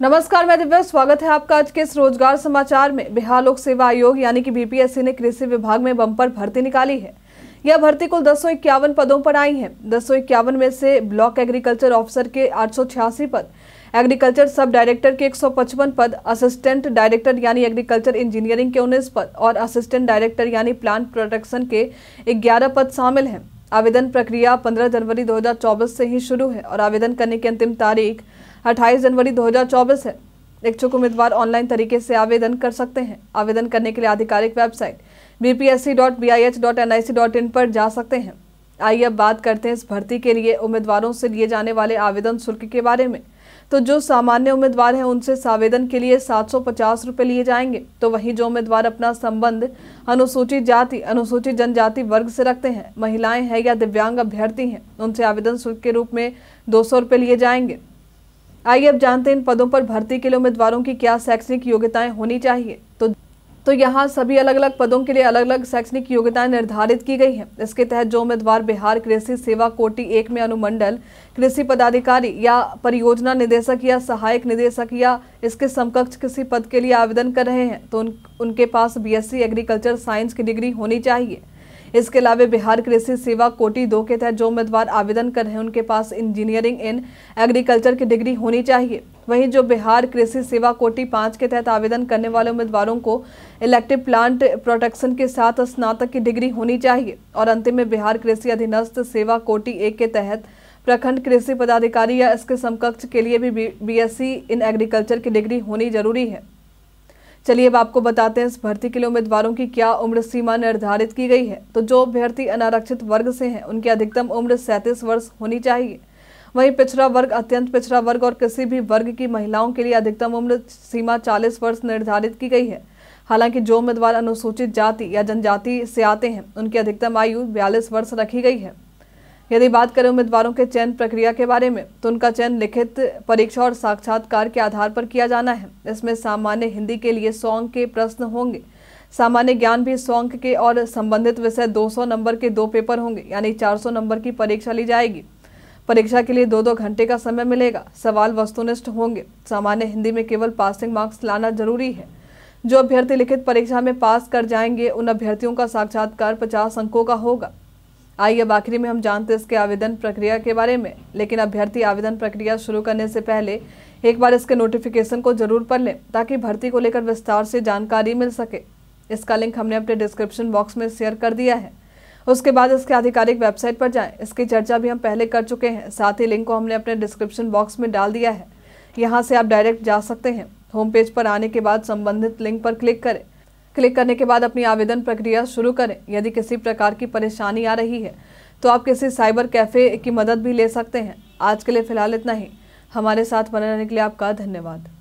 नमस्कार मैं दिव्या स्वागत है आपका आज के इस रोजगार समाचार में बिहार लोक सेवा आयोग यानी कि बीपीएससी ने कृषि विभाग में बम्पर भर्ती निकाली है यह भर्ती कुल दस पदों पर आई है दस में से ब्लॉक एग्रीकल्चर ऑफिसर के आठ पद एग्रीकल्चर सब डायरेक्टर के 155 पद असिस्टेंट डायरेक्टर यानी एग्रीकल्चर इंजीनियरिंग के 19 पद और असिस्टेंट डायरेक्टर यानी प्लांट प्रोडक्शन के 11 पद शामिल हैं आवेदन प्रक्रिया 15 जनवरी 2024 से ही शुरू है और आवेदन करने की अंतिम तारीख 28 जनवरी 2024 है इच्छुक उम्मीदवार ऑनलाइन तरीके से आवेदन कर सकते हैं आवेदन करने के लिए आधिकारिक वेबसाइट बी पर जा सकते हैं आइए अब बात करते हैं इस भर्ती के लिए उम्मीदवारों से लिए जाने वाले आवेदन शुल्क के बारे में तो जो सामान्य उम्मीदवार हैं उनसे आवेदन के लिए सात सौ लिए जाएंगे तो वहीं जो उम्मीदवार अपना संबंध अनुसूचित जाति अनुसूचित जनजाति वर्ग से रखते हैं महिलाएं हैं या दिव्यांग अभ्यर्थी हैं उनसे आवेदन शुल्क के रूप में दो सौ लिए जाएंगे आइए अब जानते हैं इन पदों पर भर्ती के लिए उम्मीदवारों की क्या शैक्षणिक योग्यताएं होनी चाहिए तो तो यहाँ सभी अलग अलग पदों के लिए अलग अलग शैक्षणिक योग्यताएं निर्धारित की गई हैं इसके तहत जो उम्मीदवार बिहार कृषि सेवा कोटि एक में अनुमंडल कृषि पदाधिकारी या परियोजना निदेशक या सहायक निदेशक या इसके समकक्ष किसी पद के लिए आवेदन कर रहे हैं तो उन, उनके पास बीएससी एग्रीकल्चर साइंस की डिग्री होनी चाहिए इसके अलावा बिहार कृषि सेवा कोटि दो के तहत जो उम्मीदवार आवेदन कर रहे हैं उनके पास इंजीनियरिंग इन एग्रीकल्चर की डिग्री होनी चाहिए वहीं जो बिहार कृषि सेवा कोटि पाँच के तहत आवेदन करने वाले उम्मीदवारों को इलेक्ट्रिक प्लांट प्रोटेक्शन के साथ स्नातक की डिग्री होनी चाहिए और अंतिम में बिहार कृषि अधीनस्थ सेवा कोटि एक के तहत प्रखंड कृषि पदाधिकारी या इसके समकक्ष के लिए भी बीएससी इन एग्रीकल्चर की डिग्री होनी जरूरी है चलिए अब आपको बताते हैं इस भर्ती के लिए उम्मीदवारों की क्या उम्र सीमा निर्धारित की गई है तो जो अभ्यर्थी अनारक्षित वर्ग से हैं उनकी अधिकतम उम्र सैंतीस वर्ष होनी चाहिए वहीं पिछड़ा वर्ग अत्यंत पिछड़ा वर्ग और किसी भी वर्ग की महिलाओं के लिए अधिकतम उम्र सीमा 40 वर्ष निर्धारित की गई है हालांकि जो उम्मीदवार अनुसूचित जाति या जनजाति से आते हैं उनकी अधिकतम आयु बयालीस वर्ष रखी गई है यदि बात करें उम्मीदवारों के चयन प्रक्रिया के बारे में तो उनका चयन लिखित परीक्षा और साक्षात्कार के आधार पर किया जाना है इसमें सामान्य हिंदी के लिए अंक के प्रश्न होंगे सामान्य ज्ञान भी सौ अंक के और संबंधित विषय 200 नंबर के दो पेपर होंगे यानी 400 नंबर की परीक्षा ली जाएगी परीक्षा के लिए दो दो घंटे का समय मिलेगा सवाल वस्तुनिष्ठ होंगे सामान्य हिंदी में केवल पासिंग मार्क्स लाना जरूरी है जो अभ्यर्थी लिखित परीक्षा में पास कर जाएंगे उन अभ्यर्थियों का साक्षात्कार पचास अंकों का होगा आइए आखिरी में हम जानते हैं इसके आवेदन प्रक्रिया के बारे में लेकिन अभ्यर्थी आवेदन प्रक्रिया शुरू करने से पहले एक बार इसके नोटिफिकेशन को जरूर पढ़ लें ताकि भर्ती को लेकर विस्तार से जानकारी मिल सके इसका लिंक हमने अपने डिस्क्रिप्शन बॉक्स में शेयर कर दिया है उसके बाद इसके आधिकारिक वेबसाइट पर जाएं इसकी चर्चा भी हम पहले कर चुके हैं साथ ही लिंक को हमने अपने डिस्क्रिप्शन बॉक्स में डाल दिया है यहाँ से आप डायरेक्ट जा सकते हैं होम पेज पर आने के बाद संबंधित लिंक पर क्लिक करें क्लिक करने के बाद अपनी आवेदन प्रक्रिया शुरू करें यदि किसी प्रकार की परेशानी आ रही है तो आप किसी साइबर कैफ़े की मदद भी ले सकते हैं आज के लिए फ़िलहाल इतना ही हमारे साथ बने रहने के लिए आपका धन्यवाद